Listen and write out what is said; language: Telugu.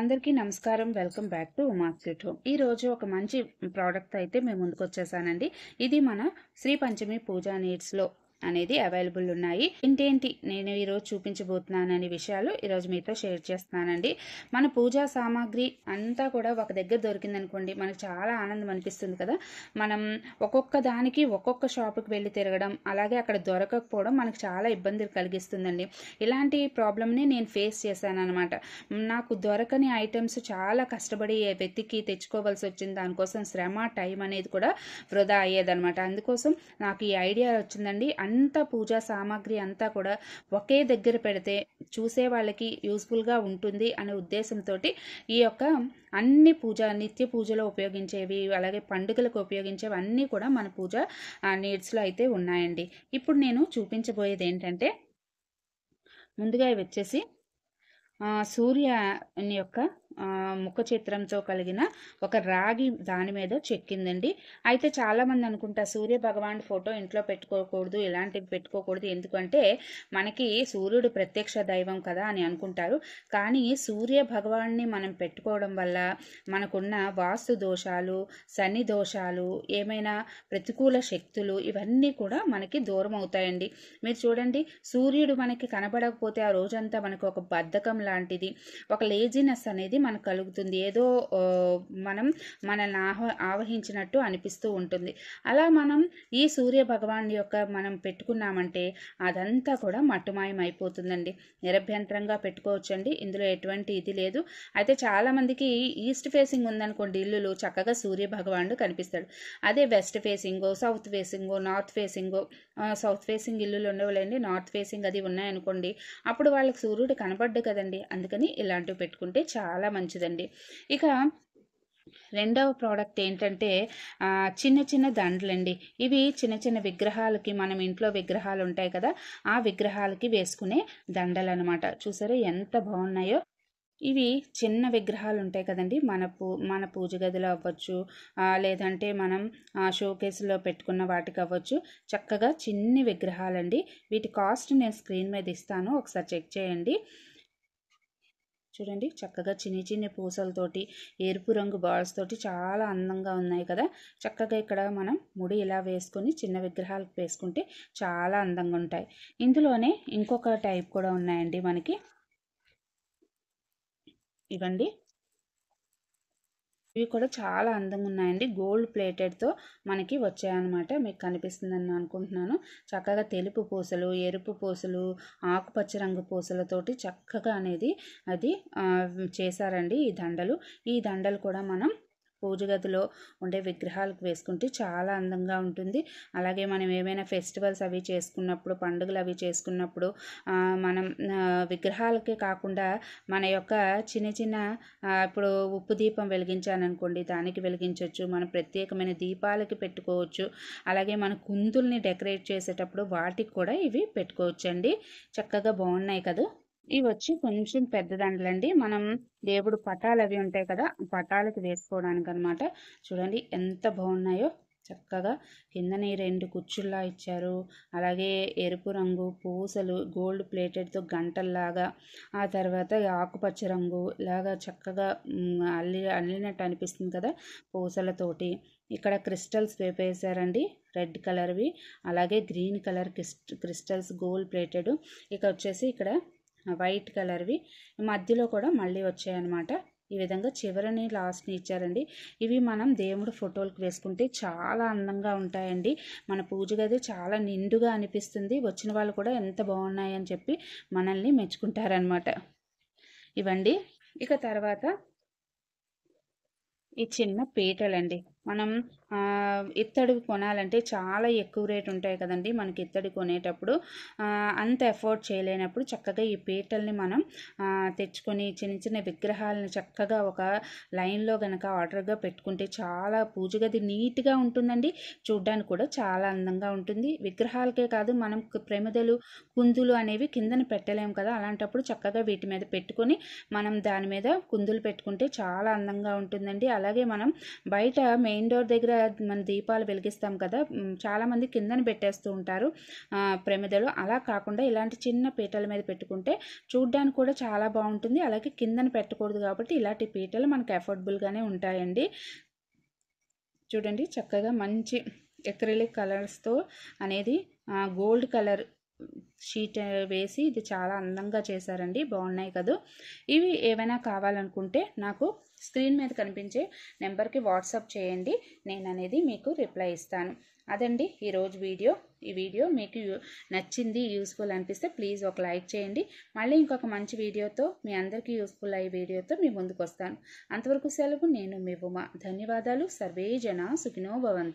అందరికీ నమస్కారం welcome back to Umax home ఈరోజు ఒక మంచి ప్రోడక్ట్ అయితే మేము ముందుకు వచ్చేసానండి ఇది మన శ్రీ పంచమి పూజా నీడ్స్లో అనేది అవైలబుల్ ఉన్నాయి ఏంటేంటి నేను ఈరోజు చూపించబోతున్నాను అనే విషయాలు ఈరోజు మీతో షేర్ చేస్తున్నానండి మన పూజా సామాగ్రి అంతా కూడా ఒక దగ్గర దొరికిందనుకోండి మనకు చాలా ఆనందం అనిపిస్తుంది కదా మనం ఒక్కొక్క దానికి ఒక్కొక్క షాప్కి వెళ్ళి తిరగడం అలాగే అక్కడ దొరకకపోవడం మనకు చాలా ఇబ్బంది కలిగిస్తుందండి ఇలాంటి ప్రాబ్లమ్ని నేను ఫేస్ చేశాను అనమాట నాకు దొరకని ఐటమ్స్ చాలా కష్టపడి వెతికి తెచ్చుకోవాల్సి వచ్చింది దానికోసం శ్రమ టైం అనేది కూడా వృధా అయ్యేదనమాట అందుకోసం నాకు ఈ ఐడియా వచ్చిందండి అంత పూజా సామాగ్రి అంతా కూడా ఒకే దగ్గర పెడితే చూసే వాళ్ళకి యూస్ఫుల్గా ఉంటుంది అనే ఉద్దేశంతో ఈ యొక్క అన్ని పూజ నిత్య పూజలో ఉపయోగించేవి అలాగే పండుగలకు ఉపయోగించేవి అన్నీ కూడా మన పూజ నీడ్స్లో అయితే ఉన్నాయండి ఇప్పుడు నేను చూపించబోయేది ఏంటంటే ముందుగా ఇవి వచ్చేసి సూర్య యొక్క ముఖ చిత్రంతో కలిగిన ఒక రాగి దాని మీద చెక్కిందండి అయితే చాలామంది అనుకుంటా సూర్య భగవాన్ ఫోటో ఇంట్లో పెట్టుకోకూడదు ఇలాంటివి పెట్టుకోకూడదు ఎందుకంటే మనకి సూర్యుడు ప్రత్యక్ష దైవం కదా అని అనుకుంటారు కానీ సూర్య భగవాన్ని మనం పెట్టుకోవడం వల్ల మనకున్న వాస్తు దోషాలు శని దోషాలు ఏమైనా ప్రతికూల శక్తులు ఇవన్నీ కూడా మనకి దూరం అవుతాయండి మీరు చూడండి సూర్యుడు మనకి కనబడకపోతే ఆ రోజంతా మనకు ఒక బద్ధకం లాంటిది ఒక లేజినెస్ అనేది మనకు కలుగుతుంది ఏదో మనం మనల్ని ఆహ్వ ఆవహించినట్టు అనిపిస్తూ ఉంటుంది అలా మనం ఈ సూర్య భగవాన్ యొక్క మనం పెట్టుకున్నామంటే అదంతా కూడా మట్టుమాయం అయిపోతుందండి నిరభ్యంతరంగా పెట్టుకోవచ్చండి ఇందులో ఎటువంటి ఇది లేదు అయితే చాలామందికి ఈస్ట్ ఫేసింగ్ ఉందనుకోండి ఇల్లులు చక్కగా సూర్య భగవానుడు కనిపిస్తాడు అదే వెస్ట్ ఫేసింగో సౌత్ ఫేసింగో నార్త్ ఫేసింగో సౌత్ ఫేసింగ్ ఇల్లులు ఉండవులేండి నార్త్ ఫేసింగ్ అది ఉన్నాయనుకోండి అప్పుడు వాళ్ళకి సూర్యుడు కనపడ్డు కదండి అందుకని ఇలాంటివి పెట్టుకుంటే చాలా మంచిదండి ఇక రెండవ ప్రోడక్ట్ ఏంటంటే చిన్న చిన్న దండలండి ఇవి చిన్న చిన్న విగ్రహాలకి మనం ఇంట్లో విగ్రహాలు ఉంటాయి కదా ఆ విగ్రహాలకి వేసుకునే దండలు అనమాట చూసారా ఎంత బాగున్నాయో ఇవి చిన్న విగ్రహాలు ఉంటాయి కదండి మన పూ మన పూజ గదిలో అవ్వచ్చు లేదంటే మనం షోకేస్లో పెట్టుకున్న వాటికి అవ్వచ్చు చక్కగా చిన్ని విగ్రహాలండి వీటి కాస్ట్ నేను స్క్రీన్ మీద ఇస్తాను ఒకసారి చెక్ చేయండి చూడండి చక్కగా చిన్ని చిన్ని పూసలతోటి ఎరుపు రంగు బాల్స్ తోటి చాలా అందంగా ఉన్నాయి కదా చక్కగా ఇక్కడ మనం ముడి ఇలా వేసుకొని చిన్న విగ్రహాలకు వేసుకుంటే చాలా అందంగా ఉంటాయి ఇందులోనే ఇంకొక టైప్ కూడా ఉన్నాయండి మనకి ఇవండి ఇవి కూడా చాలా అందంగా ఉన్నాయండి గోల్డ్ ప్లేటెడ్తో మనకి వచ్చాయన్నమాట మీకు కనిపిస్తుందని అనుకుంటున్నాను చక్కగా తెలుపు పూసలు ఎరుపు పూసలు ఆకుపచ్చ రంగు పూసలతోటి చక్కగా అనేది అది చేశారండి ఈ దండలు ఈ దండలు కూడా మనం పూజ గదిలో ఉండే విగ్రహాలకు వేసుకుంటే చాలా అందంగా ఉంటుంది అలాగే మనం ఏమైనా ఫెస్టివల్స్ అవి చేసుకున్నప్పుడు పండుగలు అవి చేసుకున్నప్పుడు మనం విగ్రహాలకే కాకుండా మన యొక్క చిన్న చిన్న ఇప్పుడు ఉప్పు దీపం వెలిగించాలనుకోండి దానికి వెలిగించవచ్చు మన ప్రత్యేకమైన దీపాలకి పెట్టుకోవచ్చు అలాగే మన కుందుల్ని డెకరేట్ చేసేటప్పుడు వాటికి కూడా ఇవి పెట్టుకోవచ్చండి చక్కగా బాగున్నాయి కదా ఇవి వచ్చి కొంచెం పెద్ద మనం దేవుడు పటాలు అవి ఉంటాయి కదా పటాలకు వేసుకోవడానికి అనమాట చూడండి ఎంత బాగున్నాయో చక్కగా కిందని రెండు కుర్చుల్లా ఇచ్చారు అలాగే ఎరుపు రంగు పూసలు గోల్డ్ ప్లేటెడ్తో గంటల్లాగా ఆ తర్వాత ఆకుపచ్చ రంగు ఇలాగా చక్కగా అల్లి అల్లినట్టు అనిపిస్తుంది కదా పూసలతోటి ఇక్కడ క్రిస్టల్స్ వేపేశారండి రెడ్ కలర్వి అలాగే green colour crystals gold plated ఇక వచ్చేసి ఇక్కడ వైట్ కలర్వి మధ్యలో కూడా మళ్ళీ వచ్చాయన్నమాట ఈ విధంగా చివరిని లాస్ట్ని ఇచ్చారండి ఇవి మనం దేవుడు ఫోటోలకు వేసుకుంటే చాలా అందంగా ఉంటాయండి మన పూజ గది చాలా నిండుగా అనిపిస్తుంది వచ్చిన వాళ్ళు కూడా ఎంత బాగున్నాయని చెప్పి మనల్ని మెచ్చుకుంటారనమాట ఇవండి ఇక తర్వాత ఈ చిన్న పీటలండి మనం ఇత్తడి కొనాలంటే చాలా ఎక్కువ రేట్ ఉంటాయి కదండి మనకి ఇత్తడి కొనేటప్పుడు అంత ఎఫోర్డ్ చేయలేనప్పుడు చక్కగా ఈ పీటల్ని మనం తెచ్చుకొని చిన్న చిన్న విగ్రహాలను చక్కగా ఒక లైన్లో కనుక ఆర్డర్గా పెట్టుకుంటే చాలా పూజ గది నీట్గా ఉంటుందండి చూడ్డానికి కూడా చాలా అందంగా ఉంటుంది విగ్రహాలకే కాదు మనం ప్రమిదలు కుందులు అనేవి కిందన పెట్టలేము కదా అలాంటప్పుడు చక్కగా వీటి మీద పెట్టుకొని మనం దాని మీద కుందులు పెట్టుకుంటే చాలా అందంగా ఉంటుందండి అలాగే మనం బయట మెయిన్ డోర్ దగ్గర మన దీపాలు వెలిగిస్తాం కదా చాలామంది కిందని పెట్టేస్తూ ఉంటారు ప్రమిదలు అలా కాకుండా ఇలాంటి చిన్న పీటల మీద పెట్టుకుంటే చూడ్డానికి కూడా చాలా బాగుంటుంది అలాగే కిందని పెట్టకూడదు కాబట్టి ఇలాంటి పీటలు మనకు అఫోర్డబుల్గానే ఉంటాయండి చూడండి చక్కగా మంచి ఎక్రిలిక్ కలర్స్తో అనేది గోల్డ్ కలర్ షీట్ వేసి ఇది చాలా అందంగా చేశారండి బాగున్నాయి కదా ఇవి ఏమైనా కావాలనుకుంటే నాకు స్క్రీన్ మీద కనిపించే నెంబర్కి వాట్సాప్ చేయండి నేను అనేది మీకు రిప్లై ఇస్తాను అదండి ఈరోజు వీడియో ఈ వీడియో మీకు నచ్చింది యూస్ఫుల్ అనిపిస్తే ప్లీజ్ ఒక లైక్ చేయండి మళ్ళీ ఇంకొక మంచి వీడియోతో మీ అందరికీ యూస్ఫుల్ అయ్యే వీడియోతో మీ ముందుకు వస్తాను అంతవరకు సెలవు నేను మీ ఉమా ధన్యవాదాలు సర్వే జన సుఖినోభవంతు